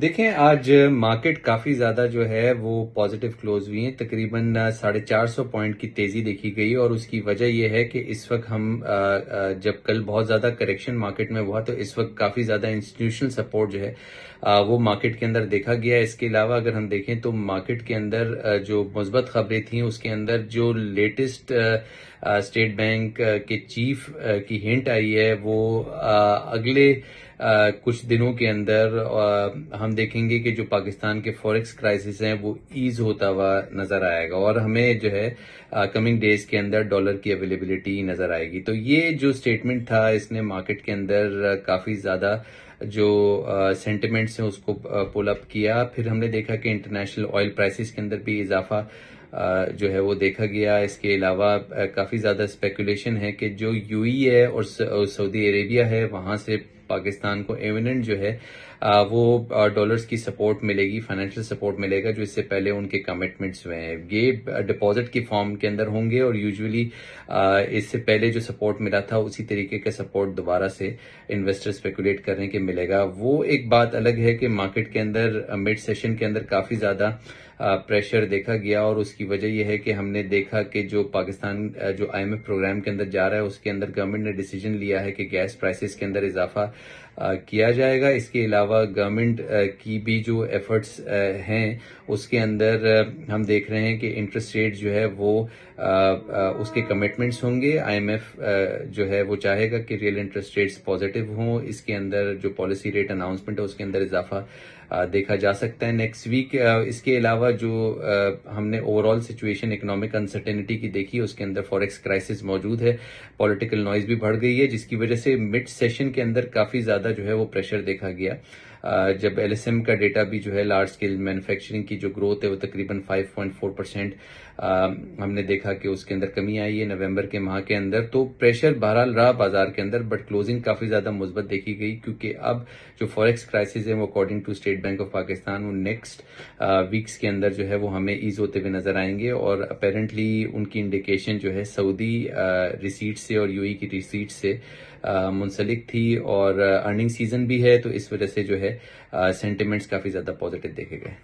देखें आज मार्केट काफ़ी ज़्यादा जो है वो पॉजिटिव क्लोज हुई है तकरीबन साढ़े चार सौ पॉइंट की तेज़ी देखी गई और उसकी वजह यह है कि इस वक्त हम जब कल बहुत ज़्यादा करेक्शन मार्केट में हुआ तो इस वक्त काफ़ी ज़्यादा इंस्टीट्यूशनल सपोर्ट जो है वो मार्केट के अंदर देखा गया है इसके अलावा अगर हम देखें तो मार्केट के अंदर जो मुस्बत खबरें थी उसके अंदर जो लेटेस्ट स्टेट बैंक के चीफ की हिंट आई है वो अगले कुछ दिनों के अंदर हम देखेंगे कि जो पाकिस्तान के फॉरेक्स क्राइसिस हैं वो ईज होता हुआ नजर आएगा और हमें जो है कमिंग डेज के अंदर डॉलर की अवेलेबिलिटी नजर आएगी तो ये जो स्टेटमेंट था इसने मार्केट के अंदर काफी ज्यादा जो सेंटिमेंट्स हैं उसको अप किया फिर हमने देखा कि इंटरनेशनल ऑयल प्राइसेस के अंदर भी इजाफा जो है वो देखा गया इसके अलावा काफ़ी ज़्यादा स्पेकुलेशन है कि जो यूई e है और सऊदी अरेबिया है वहाँ से पाकिस्तान को एविडेंट जो है वो डॉलर्स की सपोर्ट मिलेगी फाइनेंशियल सपोर्ट मिलेगा जो इससे पहले उनके कमिटमेंट्स हुए हैं ये डिपॉजिट की फॉर्म के अंदर होंगे और यूजुअली इससे पहले जो सपोर्ट मिला था उसी तरीके का सपोर्ट दोबारा से इन्वेस्टर स्पेकुलेट करने के मिलेगा वो एक बात अलग है कि मार्केट के अंदर मिड सेशन के अंदर काफी ज्यादा प्रेशर देखा गया और उसकी वजह यह है कि हमने देखा कि जो पाकिस्तान जो आईएमएफ प्रोग्राम के अंदर जा रहा है उसके अंदर गवर्नमेंट ने डिसीजन लिया है कि गैस प्राइसेस के अंदर इजाफा किया जाएगा इसके अलावा गवर्नमेंट की भी जो एफर्ट्स हैं उसके अंदर हम देख रहे हैं कि इंटरेस्ट रेट जो है वो उसके कमिटमेंट्स होंगे आईएमएफ जो है वो चाहेगा कि रियल इंटरेस्ट रेट्स पॉजिटिव हों इसके अंदर जो पॉलिसी रेट अनाउंसमेंट है उसके अंदर इजाफा देखा जा सकता है नेक्स्ट वीक इसके अलावा जो आ, हमने ओवरऑल सिचुएशन इकोनॉमिक अनसर्टेनिटी की देखी उसके अंदर फॉरेक्स क्राइसिस मौजूद है पॉलिटिकल नॉइज भी बढ़ गई है जिसकी वजह से मिड सेशन के अंदर काफी ज्यादा जो है वो प्रेशर देखा गया जब एल का डेटा भी जो है लार्ज स्केल मैन्युफैक्चरिंग की जो ग्रोथ है वो तकरीबन 5.4 परसेंट हमने देखा कि उसके अंदर कमी आई है नवंबर के माह के अंदर तो प्रेशर बहरहाल रहा बाजार के अंदर बट क्लोजिंग काफी ज्यादा मुस्बत देखी गई क्योंकि अब जो फॉरेक्स क्राइसिस है वो according to state bank of Pakistan वो नेक्स्ट वीक्स के अंदर जो है वो हमें ईज होते हुए नजर आएंगे और अपेरेंटली उनकी इंडिकेशन जो है सऊदी रिसीट से और यूई e की रिसीट से मुंसलिक थी और अर्निंग सीजन भी है तो इस वजह से जो है सेंटिमेंट्स काफ़ी ज़्यादा पॉजिटिव देखे गए